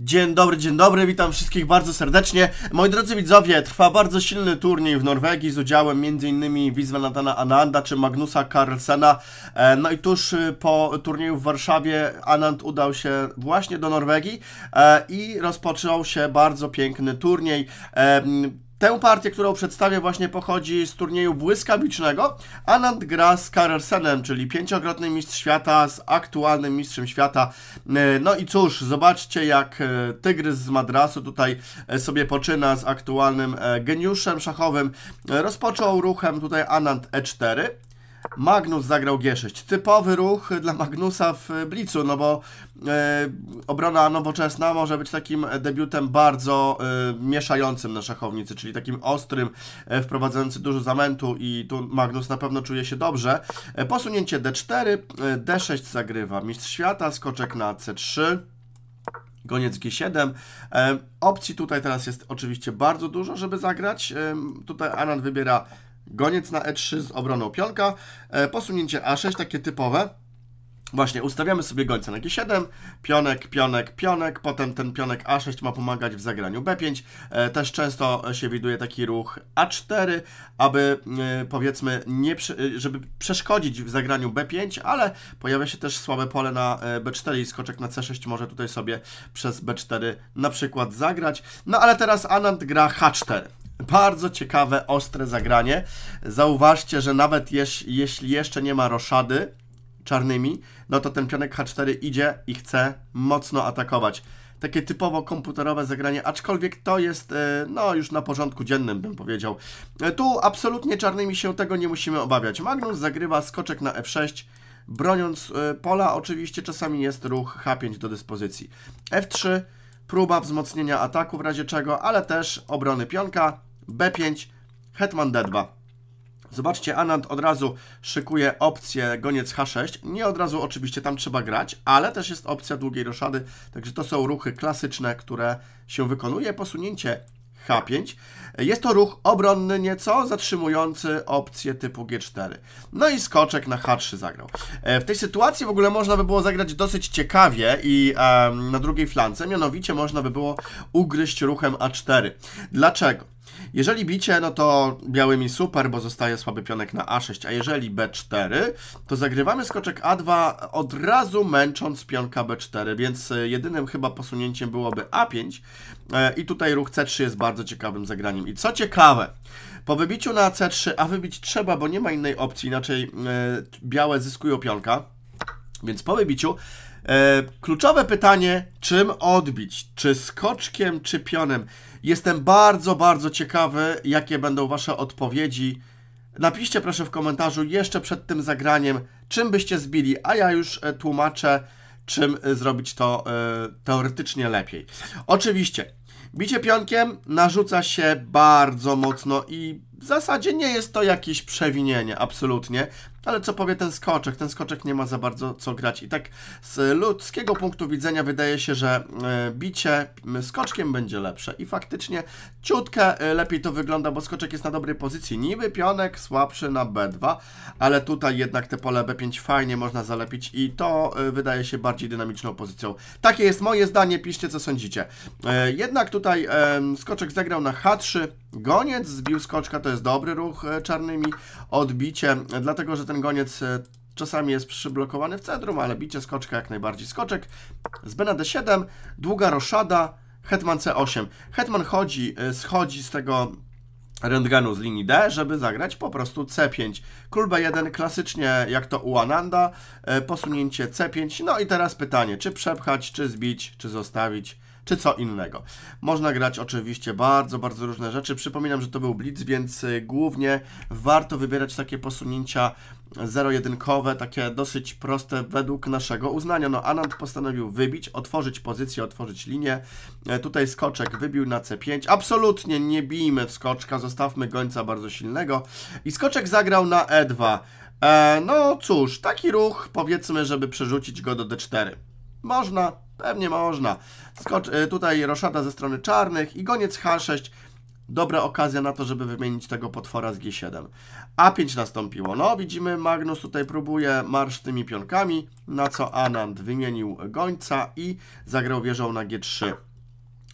Dzień dobry, dzień dobry, witam wszystkich bardzo serdecznie. Moi drodzy widzowie, trwa bardzo silny turniej w Norwegii z udziałem m.in. Wisła Natana Ananda czy Magnusa Carlsena. E, no i tuż y, po turnieju w Warszawie Anand udał się właśnie do Norwegii e, i rozpoczął się bardzo piękny turniej e, Tę partię, którą przedstawię właśnie pochodzi z turnieju błyskawicznego. Anand gra z Carlsenem, czyli pięciokrotny mistrz świata z aktualnym mistrzem świata. E, no i cóż, zobaczcie jak e, Tygrys z Madrasu tutaj e, sobie poczyna z aktualnym geniuszem szachowym. Rozpoczął ruchem tutaj Anand E4, Magnus zagrał G6. Typowy ruch dla Magnusa w Blicu, no bo e, obrona nowoczesna może być takim debiutem bardzo e, mieszającym na szachownicy, czyli takim ostrym, yy, e, wprowadzający dużo zamętu i tu Magnus na pewno czuje się dobrze. posunięcie D4, D6 zagrywa Mistrz Świata, skoczek na C3 goniec G7. Opcji tutaj teraz jest oczywiście bardzo dużo, żeby zagrać. Tutaj Anand wybiera Goniec na E3 z obroną pionka, e, posunięcie A6, takie typowe. Właśnie, ustawiamy sobie gońca na G7, pionek, pionek, pionek, potem ten pionek A6 ma pomagać w zagraniu B5. E, też często się widuje taki ruch A4, aby e, powiedzmy, nie, żeby przeszkodzić w zagraniu B5, ale pojawia się też słabe pole na B4 i skoczek na C6 może tutaj sobie przez B4 na przykład zagrać. No ale teraz Anand gra H4 bardzo ciekawe, ostre zagranie. Zauważcie, że nawet jeśli jeszcze nie ma roszady czarnymi, no to ten pionek H4 idzie i chce mocno atakować. Takie typowo komputerowe zagranie, aczkolwiek to jest, e, no, już na porządku dziennym, bym powiedział. E, tu absolutnie czarnymi się tego nie musimy obawiać. Magnus zagrywa skoczek na F6, broniąc e, pola, oczywiście czasami jest ruch H5 do dyspozycji. F3, próba wzmocnienia ataku w razie czego, ale też obrony pionka. B5, hetman D2. Zobaczcie, Anand od razu szykuje opcję goniec H6. Nie od razu oczywiście tam trzeba grać, ale też jest opcja długiej roszady, także to są ruchy klasyczne, które się wykonuje. Posunięcie H5. Jest to ruch obronny nieco, zatrzymujący opcję typu G4. No i skoczek na H3 zagrał. E, w tej sytuacji w ogóle można by było zagrać dosyć ciekawie i um, na drugiej flance, mianowicie można by było ugryźć ruchem A4. Dlaczego? Jeżeli bicie, no to mi super, bo zostaje słaby pionek na A6, a jeżeli B4, to zagrywamy skoczek A2 od razu męcząc pionka B4, więc e, jedynym chyba posunięciem byłoby A5 e, i tutaj ruch C3 jest bardzo ciekawym zagraniem. I co ciekawe, po wybiciu na C3, a wybić trzeba, bo nie ma innej opcji, inaczej e, białe zyskują pionka, więc po wybiciu kluczowe pytanie, czym odbić? Czy skoczkiem, czy pionem? Jestem bardzo, bardzo ciekawy, jakie będą Wasze odpowiedzi. Napiszcie proszę w komentarzu jeszcze przed tym zagraniem, czym byście zbili, a ja już e, tłumaczę, czym e, zrobić to e, teoretycznie lepiej. Oczywiście, bicie pionkiem narzuca się bardzo mocno i w zasadzie nie jest to jakieś przewinienie, absolutnie ale co powie ten skoczek? Ten skoczek nie ma za bardzo co grać. I tak z ludzkiego punktu widzenia wydaje się, że e, bicie skoczkiem będzie lepsze. I faktycznie ciutkę e, lepiej to wygląda, bo skoczek jest na dobrej pozycji. Niby pionek słabszy na B2, ale tutaj jednak te pole B5 fajnie można zalepić i to e, wydaje się bardziej dynamiczną pozycją. Takie jest moje zdanie, piszcie co sądzicie. Jednak tutaj skoczek zagrał na H3, Goniec zbił skoczka, to jest dobry ruch e, czarnymi. Odbicie, e, dlatego że ten goniec e, czasami jest przyblokowany w centrum, ale bicie skoczka jak najbardziej. Skoczek z BND7, długa roszada, hetman C8. Hetman chodzi, schodzi z tego rentgenu z linii D, żeby zagrać po prostu C5. Król B1 klasycznie jak to u Ananda, posunięcie C5. No i teraz pytanie, czy przepchać, czy zbić, czy zostawić czy co innego. Można grać oczywiście bardzo, bardzo różne rzeczy. Przypominam, że to był blitz, więc y, głównie warto wybierać takie posunięcia zero-jedynkowe, takie dosyć proste według naszego uznania. No Anand postanowił wybić, otworzyć pozycję, otworzyć linię. E, tutaj skoczek wybił na C5. Absolutnie nie bijmy w skoczka, zostawmy gońca bardzo silnego. I skoczek zagrał na E2. E, no cóż, taki ruch powiedzmy, żeby przerzucić go do D4. Można, Pewnie można. Skocz, y, tutaj roszada ze strony czarnych i goniec H6. Dobra okazja na to, żeby wymienić tego potwora z G7. A5 nastąpiło. No, widzimy, Magnus tutaj próbuje marsz tymi pionkami, na co Anand wymienił gońca i zagrał wieżą na G3.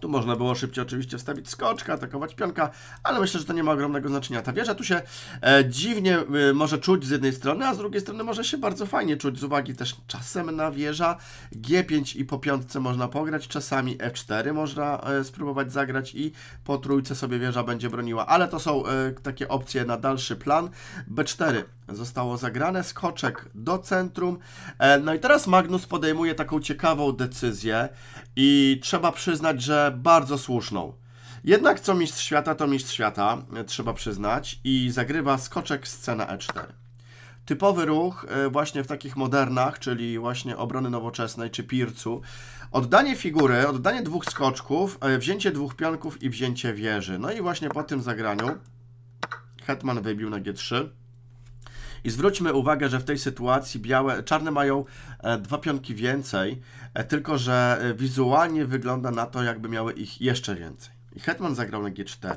Tu można było szybciej oczywiście wstawić skoczka, atakować pionka, ale myślę, że to nie ma ogromnego znaczenia. Ta wieża tu się e, dziwnie e, może czuć z jednej strony, a z drugiej strony może się bardzo fajnie czuć z uwagi też czasem na wieża. G5 i po piątce można pograć, czasami F4 można e, spróbować zagrać i po trójce sobie wieża będzie broniła, ale to są e, takie opcje na dalszy plan. B4 Zostało zagrane skoczek do centrum. E, no i teraz Magnus podejmuje taką ciekawą decyzję i trzeba przyznać, że bardzo słuszną. Jednak co mistrz świata, to mistrz świata, e, trzeba przyznać, i zagrywa skoczek scena e4. Typowy ruch e, właśnie w takich modernach, czyli właśnie obrony nowoczesnej czy pircu. Oddanie figury, oddanie dwóch skoczków, wzięcie dwóch pionków i wzięcie wieży. No i właśnie po tym zagraniu Hetman wybił na g3. I zwróćmy uwagę, że w tej sytuacji białe, czarne mają e, dwa pionki więcej, e, tylko że e, wizualnie wygląda na to, jakby miały ich jeszcze więcej. I hetman zagrał na G4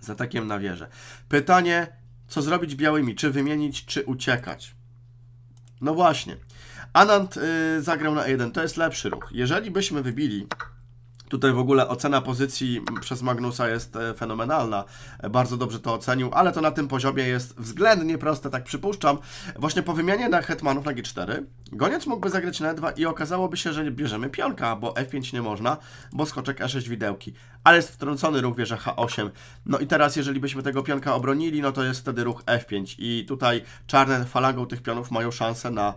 z atakiem na wieżę. Pytanie, co zrobić białymi? Czy wymienić, czy uciekać? No właśnie. Anand y, zagrał na 1. To jest lepszy ruch. Jeżeli byśmy wybili Tutaj w ogóle ocena pozycji przez Magnusa jest e, fenomenalna. E, bardzo dobrze to ocenił, ale to na tym poziomie jest względnie proste, tak przypuszczam. Właśnie po wymianie na hetmanów na G4 goniec mógłby zagrać na E2 i okazałoby się, że bierzemy pionka, bo F5 e nie można, bo skoczek E6 widełki. Ale jest wtrącony ruch wieża H8. No i teraz jeżeli byśmy tego pionka obronili, no to jest wtedy ruch F5 i tutaj czarne falangą tych pionów mają szansę na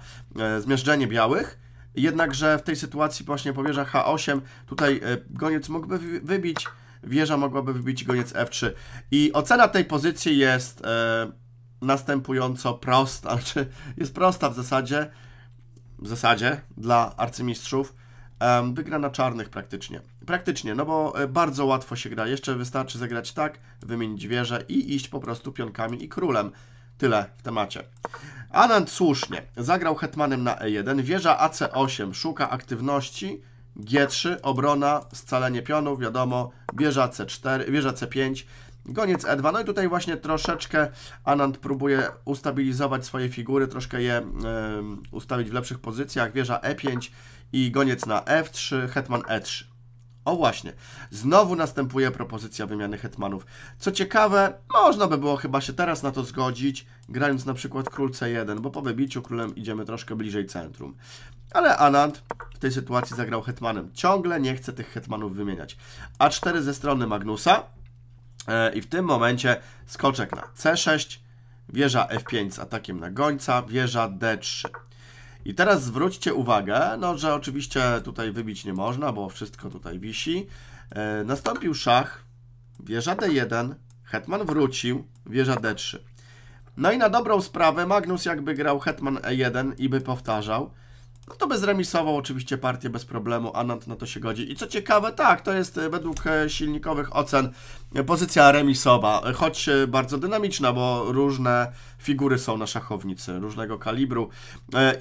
e, białych jednakże w tej sytuacji właśnie wieżach H8, tutaj e, goniec mógłby wybić, wieża mogłaby wybić goniec F3. I ocena tej pozycji jest e, następująco prosta, znaczy jest prosta w zasadzie, w zasadzie dla arcymistrzów, e, wygra na czarnych praktycznie. Praktycznie, no bo e, bardzo łatwo się gra, jeszcze wystarczy zagrać tak, wymienić wieżę i iść po prostu pionkami i królem. Tyle w temacie. Anand słusznie zagrał hetmanem na E1, wieża AC8 szuka aktywności, G3 obrona, scalenie pionów, wiadomo, wieża C4, wieża C5, goniec E2. No i tutaj właśnie troszeczkę Anand próbuje ustabilizować swoje figury, troszkę je y, ustawić w lepszych pozycjach, wieża E5 i goniec na F3, hetman E3. O właśnie, znowu następuje propozycja wymiany hetmanów. Co ciekawe, można by było chyba się teraz na to zgodzić, grając na przykład król c1, bo po wybiciu królem idziemy troszkę bliżej centrum. Ale Anand w tej sytuacji zagrał hetmanem. Ciągle nie chce tych hetmanów wymieniać. A4 ze strony Magnusa e, i w tym momencie skoczek na c6, wieża f5 z atakiem na gońca, wieża d3. I teraz zwróćcie uwagę, no, że oczywiście tutaj wybić nie można, bo wszystko tutaj wisi. E, nastąpił szach, wieża d1, hetman wrócił, wieża d3. No i na dobrą sprawę Magnus jakby grał hetman e1 i by powtarzał no to by zremisował oczywiście partię bez problemu, Anand na to się godzi. I co ciekawe, tak, to jest e, według e, silnikowych ocen e, pozycja remisowa, choć bardzo dynamiczna, bo różne figury są na szachownicy, różnego kalibru.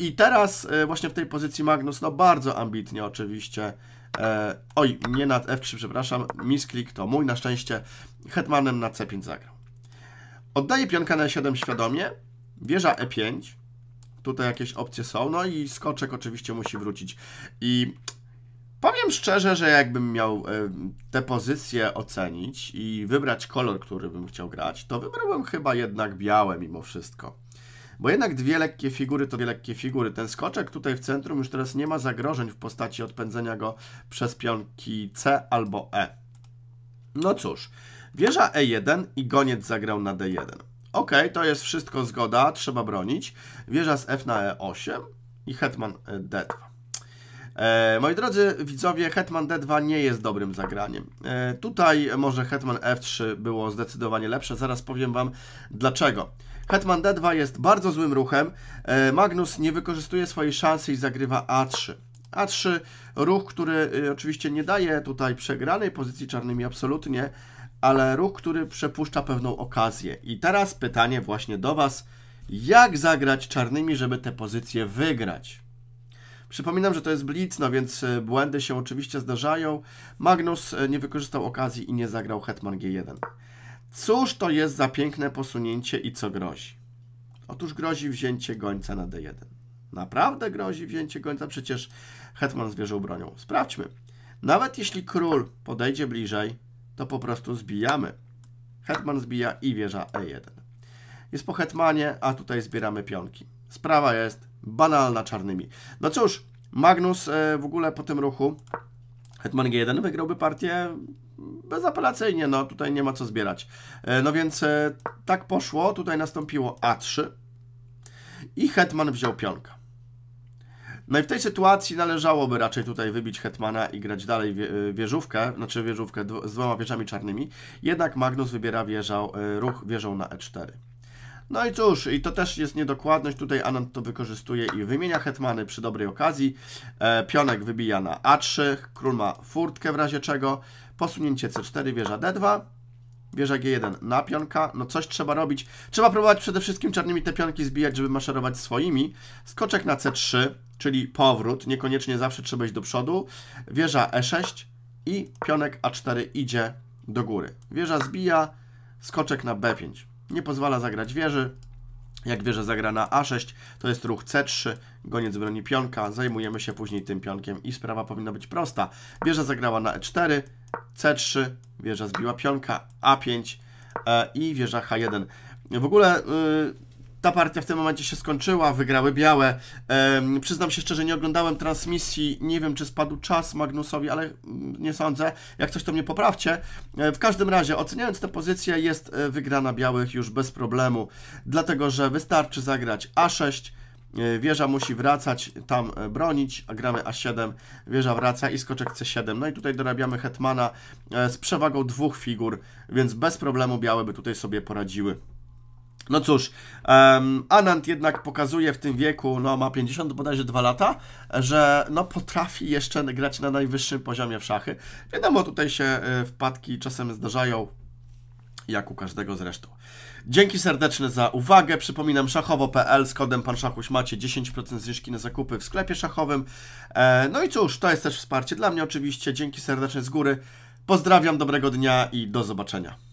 I teraz właśnie w tej pozycji Magnus, no bardzo ambitnie oczywiście, oj, nie nad F3, przepraszam, misklik to mój, na szczęście hetmanem na C5 zagrał. Oddaje pionka na 7 świadomie, wieża E5, tutaj jakieś opcje są, no i skoczek oczywiście musi wrócić. I powiem szczerze, że jakbym miał e, te pozycje ocenić i wybrać kolor, który bym chciał grać, to wybrałbym chyba jednak białe mimo wszystko. Bo jednak dwie lekkie figury to dwie lekkie figury. Ten skoczek tutaj w centrum już teraz nie ma zagrożeń w postaci odpędzenia go przez pionki C albo E. No cóż, wieża E1 i goniec zagrał na D1. Ok, to jest wszystko zgoda, trzeba bronić. Wieża z F na E8 i hetman e, D2. E, moi drodzy widzowie, hetman D2 nie jest dobrym zagraniem. E, tutaj może hetman F3 było zdecydowanie lepsze, zaraz powiem Wam dlaczego. Hetman D2 jest bardzo złym ruchem. E, Magnus nie wykorzystuje swojej szansy i zagrywa A3. A3 ruch, który e, oczywiście nie daje tutaj przegranej pozycji czarnymi absolutnie, ale ruch, który przepuszcza pewną okazję. I teraz pytanie właśnie do Was, jak zagrać czarnymi, żeby te pozycje wygrać? Przypominam, że to jest blitz, no więc e, błędy się oczywiście zdarzają. Magnus e, nie wykorzystał okazji i nie zagrał hetman g1. Cóż to jest za piękne posunięcie i co grozi? Otóż grozi wzięcie gońca na d1. Naprawdę grozi wzięcie gońca? Przecież hetman zwierzą bronią. Sprawdźmy. Nawet jeśli król podejdzie bliżej, to po prostu zbijamy. Hetman zbija i wieża E1. Jest po hetmanie, a tutaj zbieramy pionki. Sprawa jest banalna czarnymi. No cóż, Magnus e, w ogóle po tym ruchu Hetman G1 wygrałby partię bezapelacyjnie, no tutaj nie ma co zbierać. E, no więc e, tak poszło, tutaj nastąpiło A3 i Hetman wziął pionka. No i w tej sytuacji należałoby raczej tutaj wybić Hetmana i grać dalej y, wieżówkę, znaczy wieżówkę z dwoma wieżami czarnymi. Jednak Magnus wybiera wieżą, y, ruch wieżą na E4. No i cóż, i to też jest niedokładność, tutaj Anand to wykorzystuje i wymienia hetmany przy dobrej okazji. E, pionek wybija na A3, król ma furtkę w razie czego, posunięcie C4, wieża D2, wieża G1 na pionka, no coś trzeba robić. Trzeba próbować przede wszystkim czarnymi te pionki zbijać, żeby maszerować swoimi. Skoczek na C3, czyli powrót, niekoniecznie zawsze trzeba iść do przodu, wieża E6 i pionek A4 idzie do góry. Wieża zbija, skoczek na B5. Nie pozwala zagrać wieży. Jak wieża zagra na A6, to jest ruch C3, goniec broni pionka, zajmujemy się później tym pionkiem i sprawa powinna być prosta. Wieża zagrała na E4, C3, wieża zbiła pionka, A5 e, i wieża H1. W ogóle... Y, ta partia w tym momencie się skończyła, wygrały białe. Ehm, przyznam się szczerze, nie oglądałem transmisji, nie wiem czy spadł czas Magnusowi, ale mm, nie sądzę. Jak coś to mnie poprawcie. E, w każdym razie, oceniając tę pozycję, jest e, wygrana białych już bez problemu, dlatego że wystarczy zagrać A6, e, Wieża musi wracać, tam bronić, a gramy A7, wieża wraca i skoczek C7. No i tutaj dorabiamy Hetmana z przewagą dwóch figur, więc bez problemu białe by tutaj sobie poradziły. No cóż, um, Anand jednak pokazuje w tym wieku, no ma 50 bodajże 2 lata, że no potrafi jeszcze grać na najwyższym poziomie w szachy. Wiadomo, tutaj się e, wpadki czasem zdarzają, jak u każdego zresztą. Dzięki serdeczne za uwagę. Przypominam szachowo.pl z kodem pan Szachuś macie 10% zniżki na zakupy w sklepie szachowym. E, no i cóż, to jest też wsparcie dla mnie oczywiście. Dzięki serdeczne z góry. Pozdrawiam, dobrego dnia i do zobaczenia.